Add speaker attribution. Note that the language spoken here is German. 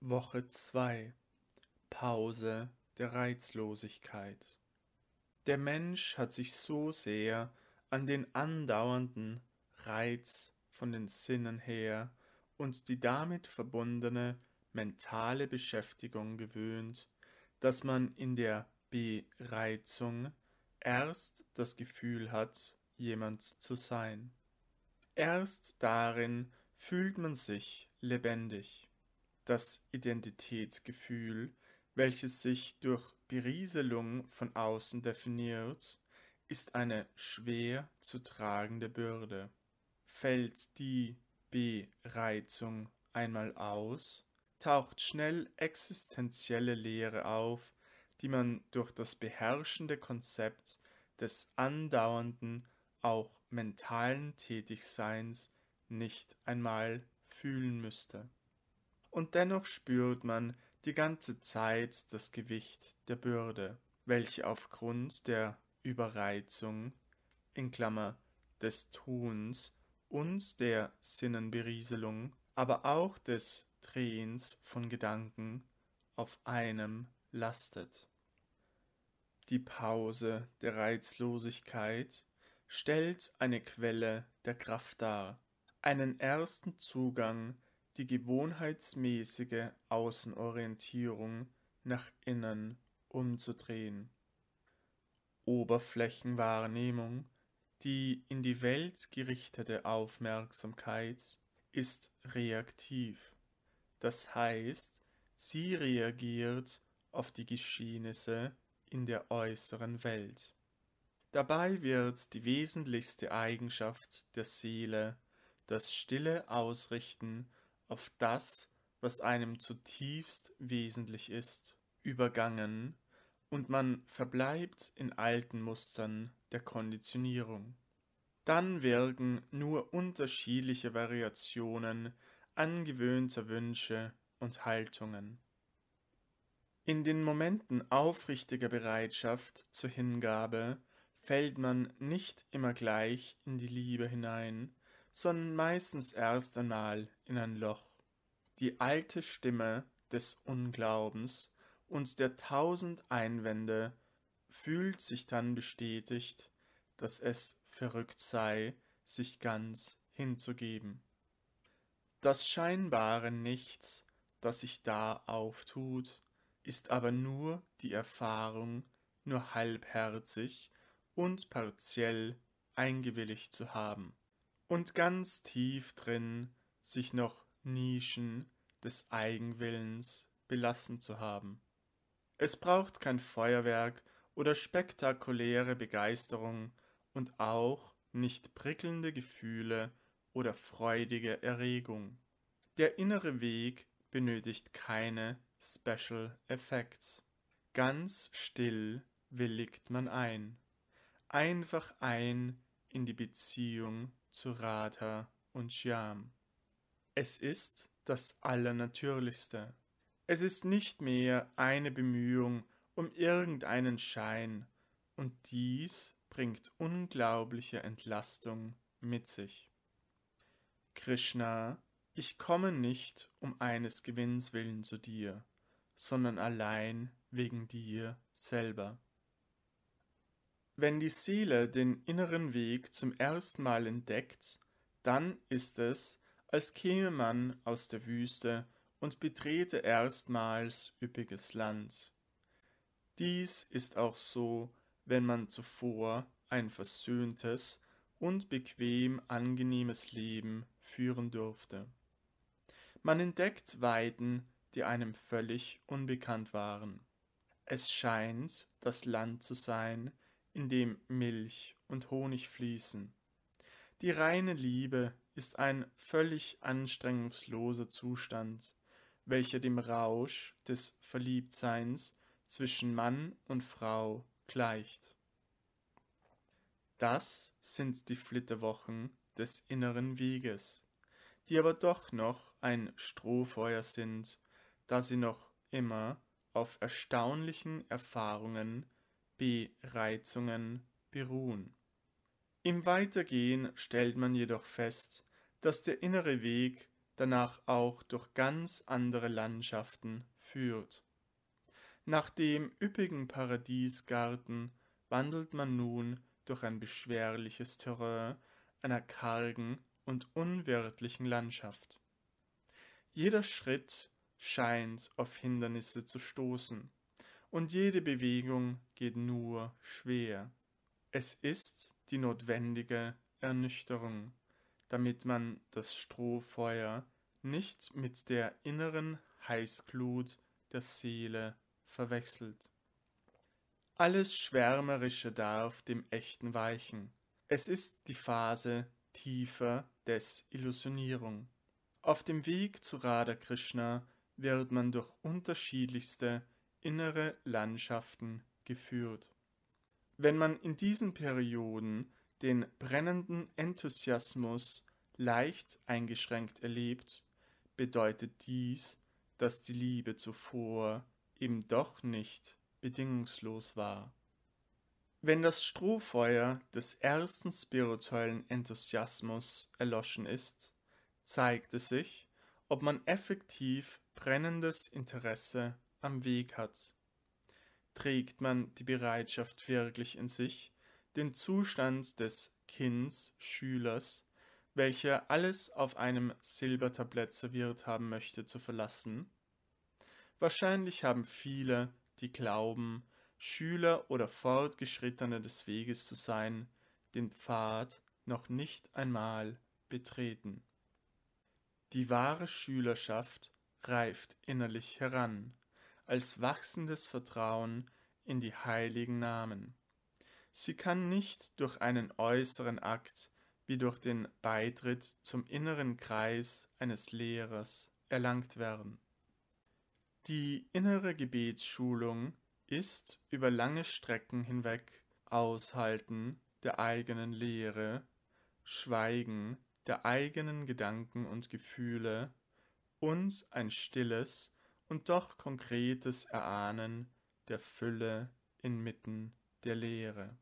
Speaker 1: Woche 2 Pause der Reizlosigkeit Der Mensch hat sich so sehr an den andauernden Reiz von den Sinnen her und die damit verbundene mentale Beschäftigung gewöhnt, dass man in der Bereizung erst das Gefühl hat, jemand zu sein. Erst darin fühlt man sich lebendig das Identitätsgefühl, welches sich durch Berieselung von außen definiert, ist eine schwer zu tragende Bürde. Fällt die Bereizung einmal aus, taucht schnell existenzielle Leere auf, die man durch das beherrschende Konzept des andauernden, auch mentalen Tätigseins nicht einmal fühlen müsste und dennoch spürt man die ganze Zeit das Gewicht der Bürde, welche aufgrund der Überreizung des Tuns und der Sinnenberieselung, aber auch des Drehens von Gedanken auf einem lastet. Die Pause der Reizlosigkeit stellt eine Quelle der Kraft dar, einen ersten Zugang die gewohnheitsmäßige Außenorientierung nach innen umzudrehen. Oberflächenwahrnehmung, die in die Welt gerichtete Aufmerksamkeit ist reaktiv, das heißt, sie reagiert auf die Geschehnisse in der äußeren Welt. Dabei wird die wesentlichste Eigenschaft der Seele das stille Ausrichten auf das, was einem zutiefst wesentlich ist, übergangen und man verbleibt in alten Mustern der Konditionierung. Dann wirken nur unterschiedliche Variationen angewöhnter Wünsche und Haltungen. In den Momenten aufrichtiger Bereitschaft zur Hingabe fällt man nicht immer gleich in die Liebe hinein, sondern meistens erst einmal in ein Loch. Die alte Stimme des Unglaubens und der tausend Einwände fühlt sich dann bestätigt, dass es verrückt sei, sich ganz hinzugeben. Das scheinbare Nichts, das sich da auftut, ist aber nur die Erfahrung, nur halbherzig und partiell eingewilligt zu haben und ganz tief drin sich noch Nischen des Eigenwillens belassen zu haben. Es braucht kein Feuerwerk oder spektakuläre Begeisterung und auch nicht prickelnde Gefühle oder freudige Erregung. Der innere Weg benötigt keine Special Effects. Ganz still willigt man ein, einfach ein in die Beziehung zu Radha und Shyam. Es ist das Allernatürlichste. Es ist nicht mehr eine Bemühung um irgendeinen Schein, und dies bringt unglaubliche Entlastung mit sich. Krishna, ich komme nicht um eines Gewinns willen zu dir, sondern allein wegen dir selber. Wenn die Seele den inneren Weg zum ersten Mal entdeckt, dann ist es, als käme man aus der Wüste und betrete erstmals üppiges Land. Dies ist auch so, wenn man zuvor ein versöhntes und bequem angenehmes Leben führen durfte. Man entdeckt Weiden, die einem völlig unbekannt waren. Es scheint das Land zu sein, in dem Milch und Honig fließen. Die reine Liebe ist ein völlig anstrengungsloser Zustand, welcher dem Rausch des Verliebtseins zwischen Mann und Frau gleicht. Das sind die Flitterwochen des inneren Weges, die aber doch noch ein Strohfeuer sind, da sie noch immer auf erstaunlichen Erfahrungen Bereizungen beruhen. Im Weitergehen stellt man jedoch fest, dass der innere Weg danach auch durch ganz andere Landschaften führt. Nach dem üppigen Paradiesgarten wandelt man nun durch ein beschwerliches Terrain einer kargen und unwirtlichen Landschaft. Jeder Schritt scheint auf Hindernisse zu stoßen und jede Bewegung geht nur schwer. Es ist die notwendige Ernüchterung, damit man das Strohfeuer nicht mit der inneren Heißglut der Seele verwechselt. Alles Schwärmerische darf dem Echten weichen. Es ist die Phase tiefer Desillusionierung. Auf dem Weg zu Radha Krishna wird man durch unterschiedlichste innere Landschaften geführt. Wenn man in diesen Perioden den brennenden Enthusiasmus leicht eingeschränkt erlebt, bedeutet dies, dass die Liebe zuvor eben doch nicht bedingungslos war. Wenn das Strohfeuer des ersten spirituellen Enthusiasmus erloschen ist, zeigt es sich, ob man effektiv brennendes Interesse am Weg hat. Trägt man die Bereitschaft wirklich in sich, den Zustand des Kinds, Schülers, welcher alles auf einem Silbertablett serviert haben möchte, zu verlassen? Wahrscheinlich haben viele, die glauben, Schüler oder Fortgeschrittene des Weges zu sein, den Pfad noch nicht einmal betreten. Die wahre Schülerschaft reift innerlich heran, als wachsendes Vertrauen in die heiligen Namen. Sie kann nicht durch einen äußeren Akt wie durch den Beitritt zum inneren Kreis eines Lehrers erlangt werden. Die innere Gebetsschulung ist über lange Strecken hinweg Aushalten der eigenen Lehre, Schweigen der eigenen Gedanken und Gefühle und ein stilles und doch konkretes Erahnen der Fülle inmitten der Leere.